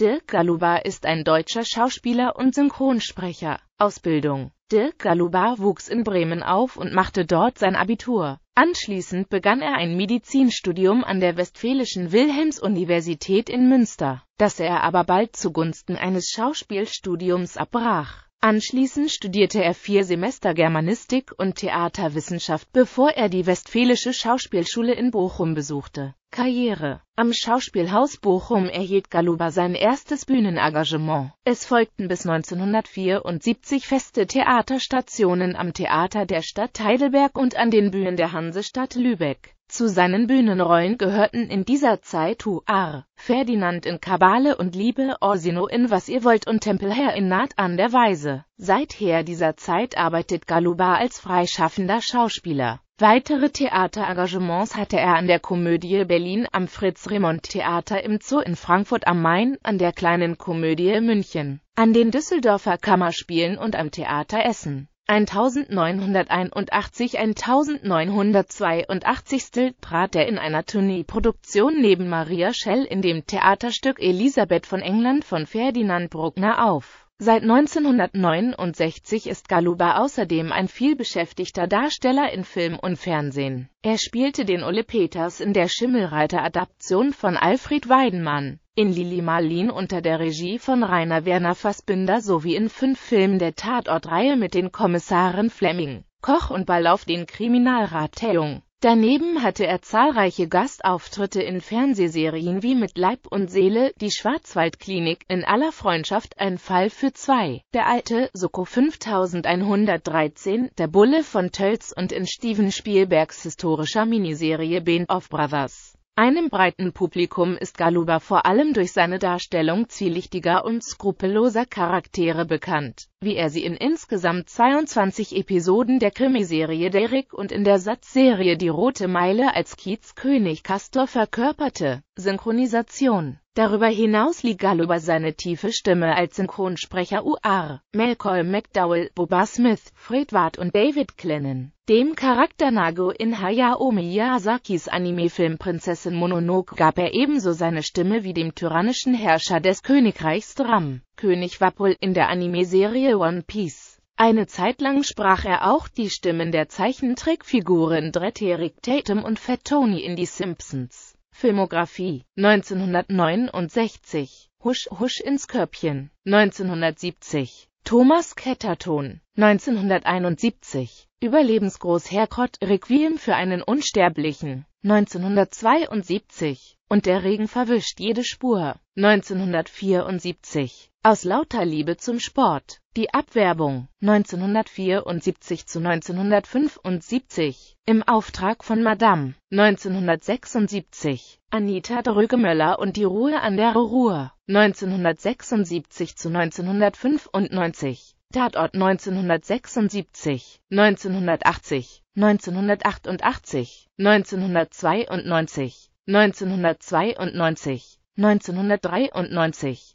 Dirk Galuba ist ein deutscher Schauspieler und Synchronsprecher. Ausbildung Dirk Galuba wuchs in Bremen auf und machte dort sein Abitur. Anschließend begann er ein Medizinstudium an der Westfälischen Wilhelms-Universität in Münster, das er aber bald zugunsten eines Schauspielstudiums abbrach Anschließend studierte er vier Semester Germanistik und Theaterwissenschaft, bevor er die Westfälische Schauspielschule in Bochum besuchte. Karriere Am Schauspielhaus Bochum erhielt Galuba sein erstes Bühnenengagement. Es folgten bis 1974 feste Theaterstationen am Theater der Stadt Heidelberg und an den Bühnen der Hansestadt Lübeck. Zu seinen Bühnenrollen gehörten in dieser Zeit Ar, Ferdinand in Kabale und Liebe, Orsino in Was ihr wollt und Tempelherr in Naht an der Weise. Seither dieser Zeit arbeitet Galuba als freischaffender Schauspieler. Weitere Theaterengagements hatte er an der Komödie Berlin, am Fritz-Remond-Theater im Zoo in Frankfurt am Main, an der Kleinen Komödie München, an den Düsseldorfer Kammerspielen und am Theater Essen. 1981 1982 trat er in einer Tourneeproduktion neben Maria Schell in dem Theaterstück Elisabeth von England von Ferdinand Bruckner auf Seit 1969 ist Galuba außerdem ein vielbeschäftigter Darsteller in Film und Fernsehen. Er spielte den Ole Peters in der Schimmelreiter-Adaption von Alfred Weidenmann, in Lili Marlin unter der Regie von Rainer Werner Fassbinder sowie in fünf Filmen der Tatortreihe mit den Kommissaren Fleming, Koch und Ball auf den Kriminalrat Theung. Daneben hatte er zahlreiche Gastauftritte in Fernsehserien wie Mit Leib und Seele, Die Schwarzwaldklinik, In aller Freundschaft, Ein Fall für zwei, Der Alte, Soko 5113, Der Bulle von Tölz und in Steven Spielbergs historischer Miniserie Band of Brothers. Einem breiten Publikum ist Galuba vor allem durch seine Darstellung zwielichtiger und skrupelloser Charaktere bekannt wie er sie in insgesamt 22 Episoden der Krimiserie Derrick und in der Satzserie Die Rote Meile als Kiezkönig Castor verkörperte. Synchronisation Darüber hinaus liegt lieh über seine tiefe Stimme als Synchronsprecher U.R. Malcolm McDowell, Boba Smith, Fred Ward und David Clennon, dem Charakter Nago in Hayao Miyazakis Anime-Film Prinzessin Mononoke gab er ebenso seine Stimme wie dem tyrannischen Herrscher des Königreichs Dram. König Wapol in der Anime-Serie One Piece. Eine Zeit lang sprach er auch die Stimmen der Zeichentrickfiguren Dretterick Tatum und Fat Tony in Die Simpsons. Filmografie 1969 Husch Husch ins Körbchen 1970 Thomas Ketterton 1971 Überlebensgroßherrgott Requiem für einen Unsterblichen 1972 und der Regen verwischt jede Spur 1974 aus lauter Liebe zum Sport. Die Abwerbung 1974 zu 1975 im Auftrag von Madame 1976 Anita Drögemöller und die Ruhe an der Ruhr 1976 zu 1995 Tatort 1976, 1980, 1988, 1992, 1992, 1993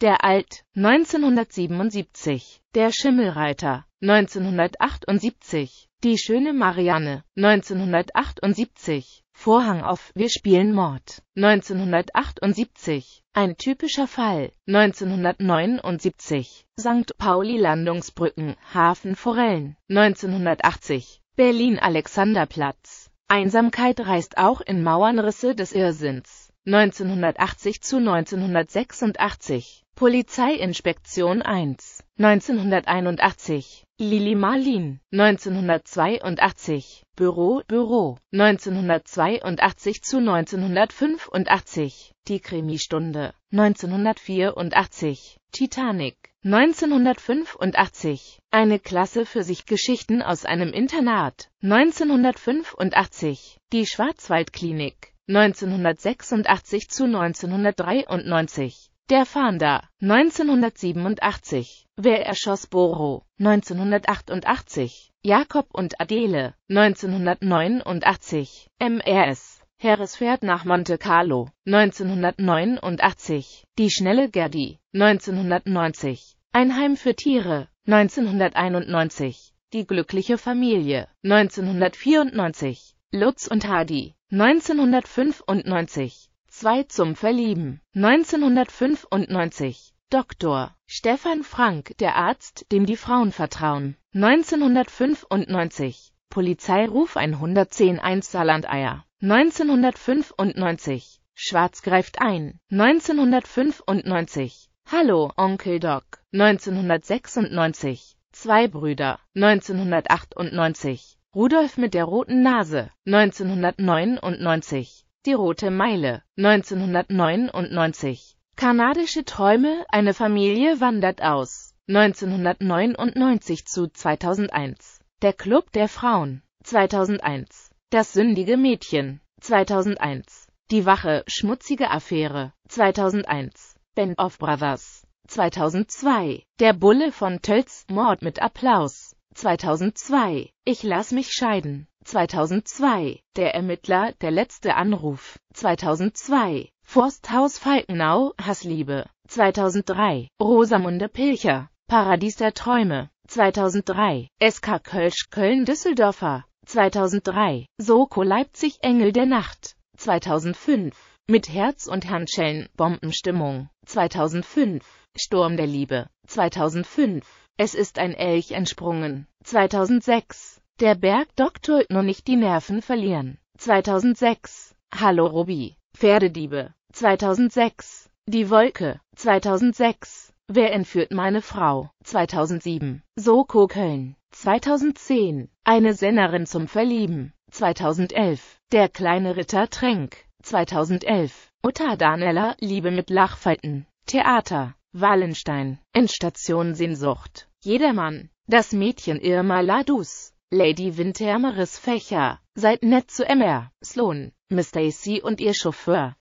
Der Alt 1977, Der Schimmelreiter 1978, Die schöne Marianne 1978, Vorhang auf Wir spielen Mord 1978, Ein typischer Fall 1979, St. Pauli Landungsbrücken, Hafen Forellen 1980, Berlin Alexanderplatz. Einsamkeit reißt auch in Mauernrisse des Irrsinns. 1980 zu 1986, Polizeiinspektion 1, 1981, Lili Marlin, 1982, Büro, Büro, 1982 zu 1985, Die Krimistunde, 1984, Titanic, 1985, eine Klasse für sich Geschichten aus einem Internat, 1985, die Schwarzwaldklinik, 1986 zu 1993. Der Fahnder, 1987. Wer erschoss Boro, 1988. Jakob und Adele, 1989. MRS. Heeres fährt nach Monte Carlo, 1989. Die schnelle Gerdi, 1990. Ein Heim für Tiere, 1991. Die glückliche Familie, 1994. Lutz und Hardy, 1995. 2 zum Verlieben, 1995. Dr. Stefan Frank, der Arzt, dem die Frauen vertrauen, 1995. Polizeiruf 110 1 Saarlandeier, 1995. Schwarz greift ein, 1995. Hallo, Onkel Doc, 1996. Zwei Brüder, 1998. Rudolf mit der roten Nase 1999, Die rote Meile 1999, Kanadische Träume, eine Familie wandert aus 1999 zu 2001, Der Club der Frauen 2001, Das sündige Mädchen 2001, Die Wache, schmutzige Affäre 2001, Ben of Brothers 2002, Der Bulle von Tölz, Mord mit Applaus 2002. Ich lass mich scheiden. 2002. Der Ermittler, der letzte Anruf. 2002. Forsthaus Falkenau, Hassliebe. 2003. Rosamunde Pilcher. Paradies der Träume. 2003. SK Kölsch Köln-Düsseldorfer. 2003. Soko Leipzig Engel der Nacht. 2005. Mit Herz und Handschellen, Bombenstimmung. 2005. Sturm der Liebe. 2005. Es ist ein Elch entsprungen. 2006. Der Berg Doktor, nur nicht die Nerven verlieren. 2006. Hallo Robi. Pferdediebe. 2006. Die Wolke. 2006. Wer entführt meine Frau? 2007. Soko Köln. 2010. Eine Sennerin zum Verlieben. 2011. Der kleine Ritter Tränk. 2011. Uta Danella, Liebe mit Lachfalten. Theater. Wallenstein, Endstation Sehnsucht, Jedermann, das Mädchen Irma Ladus, Lady Wintermeris Fächer, seid nett zu Emma, Sloan, Miss Stacy und ihr Chauffeur,